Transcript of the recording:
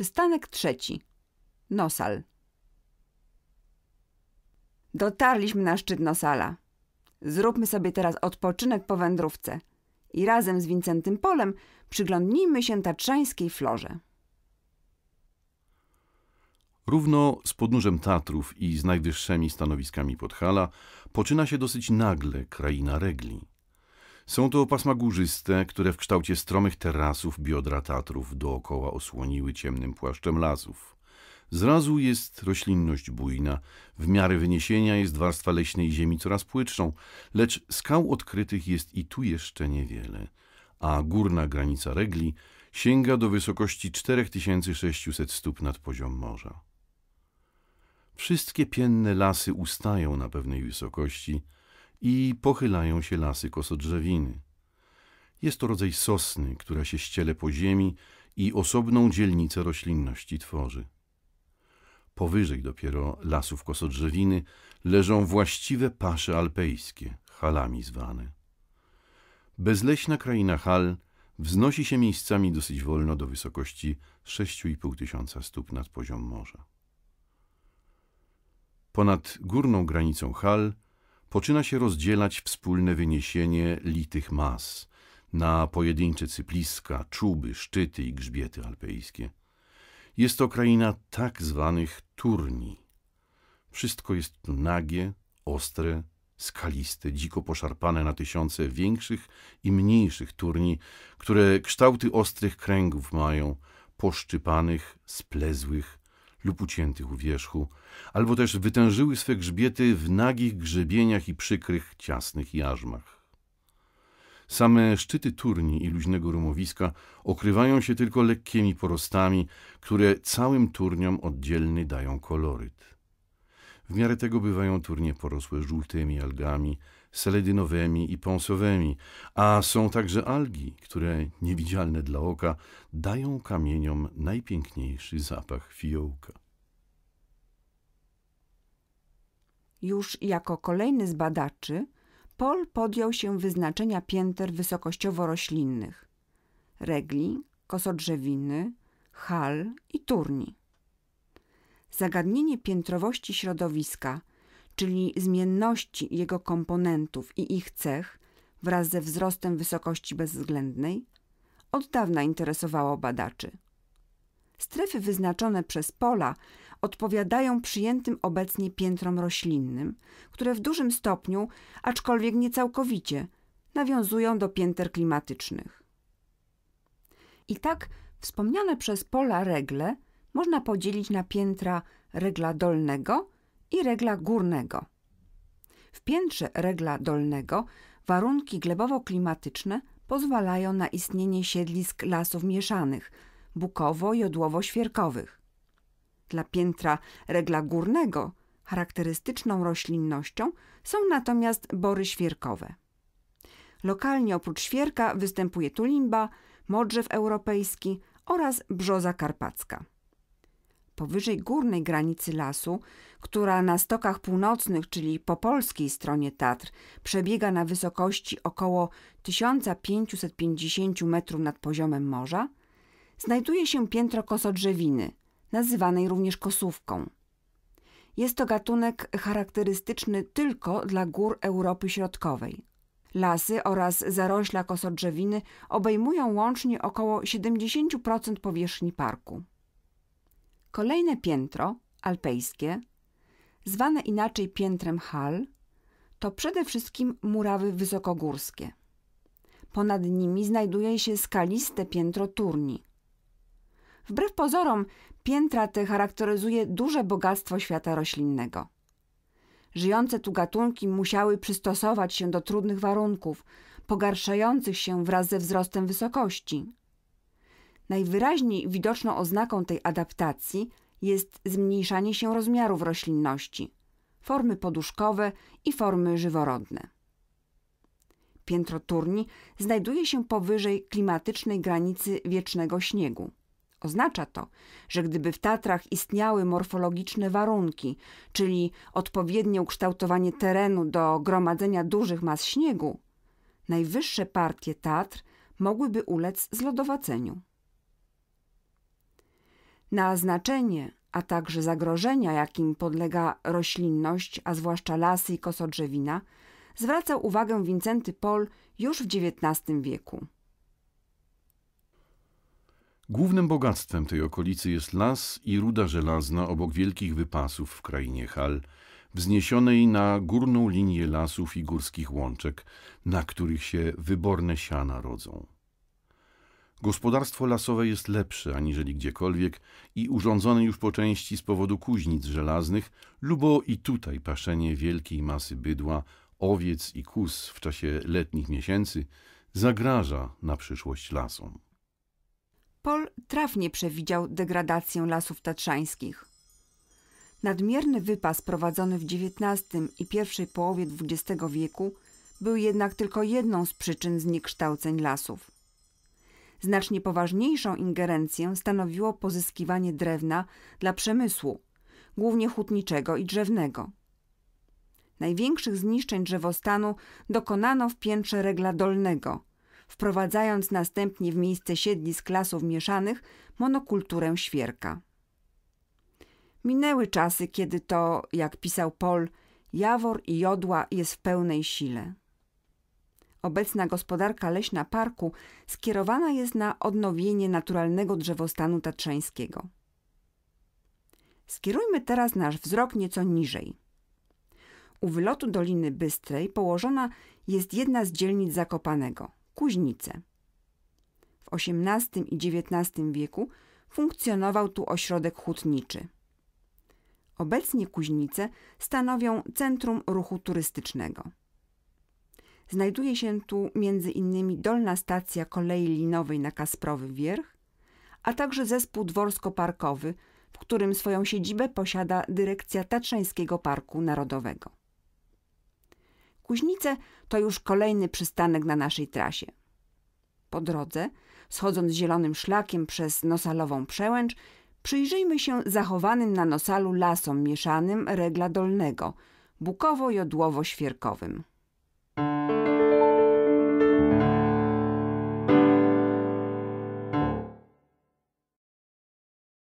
Przystanek trzeci. Nosal. Dotarliśmy na szczyt Nosala. Zróbmy sobie teraz odpoczynek po wędrówce i razem z Wincentym Polem przyglądnijmy się tatrzańskiej florze. Równo z podnóżem Tatrów i z najwyższymi stanowiskami Podhala poczyna się dosyć nagle kraina regli. Są to pasma górzyste, które w kształcie stromych terasów biodra Tatrów dookoła osłoniły ciemnym płaszczem lasów. Zrazu jest roślinność bujna, w miarę wyniesienia jest warstwa leśnej ziemi coraz płytszą, lecz skał odkrytych jest i tu jeszcze niewiele, a górna granica regli sięga do wysokości 4600 stóp nad poziom morza. Wszystkie pienne lasy ustają na pewnej wysokości – i pochylają się lasy kosodrzewiny. Jest to rodzaj sosny, która się ściele po ziemi i osobną dzielnicę roślinności tworzy. Powyżej dopiero lasów kosodrzewiny leżą właściwe pasze alpejskie, halami zwane. Bezleśna kraina hal wznosi się miejscami dosyć wolno do wysokości 6,5 tysiąca stóp nad poziom morza. Ponad górną granicą hal poczyna się rozdzielać wspólne wyniesienie litych mas na pojedyncze cypliska, czuby, szczyty i grzbiety alpejskie. Jest to kraina tak zwanych turni. Wszystko jest tu nagie, ostre, skaliste, dziko poszarpane na tysiące większych i mniejszych turni, które kształty ostrych kręgów mają, poszczypanych, splezłych, lub uciętych u wierzchu, albo też wytężyły swe grzbiety w nagich grzebieniach i przykrych, ciasnych jarzmach. Same szczyty turni i luźnego rumowiska okrywają się tylko lekkimi porostami, które całym turniom oddzielny dają koloryt. W miarę tego bywają turnie porosłe żółtymi algami, seledynowymi i pąsowymi, a są także algi, które niewidzialne dla oka dają kamieniom najpiękniejszy zapach fiołka. Już jako kolejny z badaczy, Paul podjął się wyznaczenia pięter wysokościowo-roślinnych – regli, kosodrzewiny, hal i turni. Zagadnienie piętrowości środowiska czyli zmienności jego komponentów i ich cech wraz ze wzrostem wysokości bezwzględnej, od dawna interesowało badaczy. Strefy wyznaczone przez pola odpowiadają przyjętym obecnie piętrom roślinnym, które w dużym stopniu, aczkolwiek nie całkowicie, nawiązują do pięter klimatycznych. I tak wspomniane przez pola regle można podzielić na piętra regla dolnego i regla górnego. W piętrze regla dolnego warunki glebowo-klimatyczne pozwalają na istnienie siedlisk lasów mieszanych, bukowo-jodłowo-świerkowych. Dla piętra regla górnego charakterystyczną roślinnością są natomiast bory świerkowe. Lokalnie oprócz świerka występuje tulimba, modrzew europejski oraz brzoza karpacka powyżej górnej granicy lasu, która na stokach północnych, czyli po polskiej stronie Tatr, przebiega na wysokości około 1550 metrów nad poziomem morza, znajduje się piętro kosodrzewiny, nazywanej również kosówką. Jest to gatunek charakterystyczny tylko dla gór Europy Środkowej. Lasy oraz zarośla kosodrzewiny obejmują łącznie około 70% powierzchni parku. Kolejne piętro, alpejskie, zwane inaczej piętrem hal, to przede wszystkim murawy wysokogórskie. Ponad nimi znajduje się skaliste piętro turni. Wbrew pozorom, piętra te charakteryzuje duże bogactwo świata roślinnego. Żyjące tu gatunki musiały przystosować się do trudnych warunków, pogarszających się wraz ze wzrostem wysokości. Najwyraźniej widoczną oznaką tej adaptacji jest zmniejszanie się rozmiarów roślinności, formy poduszkowe i formy żyworodne. Piętro turni znajduje się powyżej klimatycznej granicy wiecznego śniegu. Oznacza to, że gdyby w Tatrach istniały morfologiczne warunki, czyli odpowiednie ukształtowanie terenu do gromadzenia dużych mas śniegu, najwyższe partie Tatr mogłyby ulec zlodowaceniu na znaczenie, a także zagrożenia, jakim podlega roślinność, a zwłaszcza lasy i kosodrzewina, zwracał uwagę Wincenty Pol już w XIX wieku. Głównym bogactwem tej okolicy jest las i ruda żelazna obok wielkich wypasów w krainie Hal, wzniesionej na górną linię lasów i górskich łączek, na których się wyborne siana rodzą. Gospodarstwo lasowe jest lepsze aniżeli gdziekolwiek i urządzone już po części z powodu kuźnic żelaznych, lubo i tutaj paszenie wielkiej masy bydła, owiec i kóz w czasie letnich miesięcy zagraża na przyszłość lasom. Pol trafnie przewidział degradację lasów tatrzańskich. Nadmierny wypas prowadzony w XIX i pierwszej połowie XX wieku był jednak tylko jedną z przyczyn zniekształceń lasów. Znacznie poważniejszą ingerencję stanowiło pozyskiwanie drewna dla przemysłu, głównie hutniczego i drzewnego. Największych zniszczeń drzewostanu dokonano w piętrze regla dolnego, wprowadzając następnie w miejsce siedlisk lasów mieszanych monokulturę świerka. Minęły czasy, kiedy to, jak pisał Pol, jawor i jodła jest w pełnej sile. Obecna gospodarka leśna parku skierowana jest na odnowienie naturalnego drzewostanu tatrzańskiego. Skierujmy teraz nasz wzrok nieco niżej. U wylotu Doliny Bystrej położona jest jedna z dzielnic Zakopanego – Kuźnice. W XVIII i XIX wieku funkcjonował tu ośrodek hutniczy. Obecnie Kuźnice stanowią centrum ruchu turystycznego. Znajduje się tu m.in. dolna stacja kolei linowej na Kasprowy Wierch, a także zespół dworsko-parkowy, w którym swoją siedzibę posiada dyrekcja Tatrzańskiego Parku Narodowego. Kuźnice to już kolejny przystanek na naszej trasie. Po drodze, schodząc zielonym szlakiem przez nosalową przełęcz, przyjrzyjmy się zachowanym na nosalu lasom mieszanym regla dolnego, bukowo-jodłowo-świerkowym.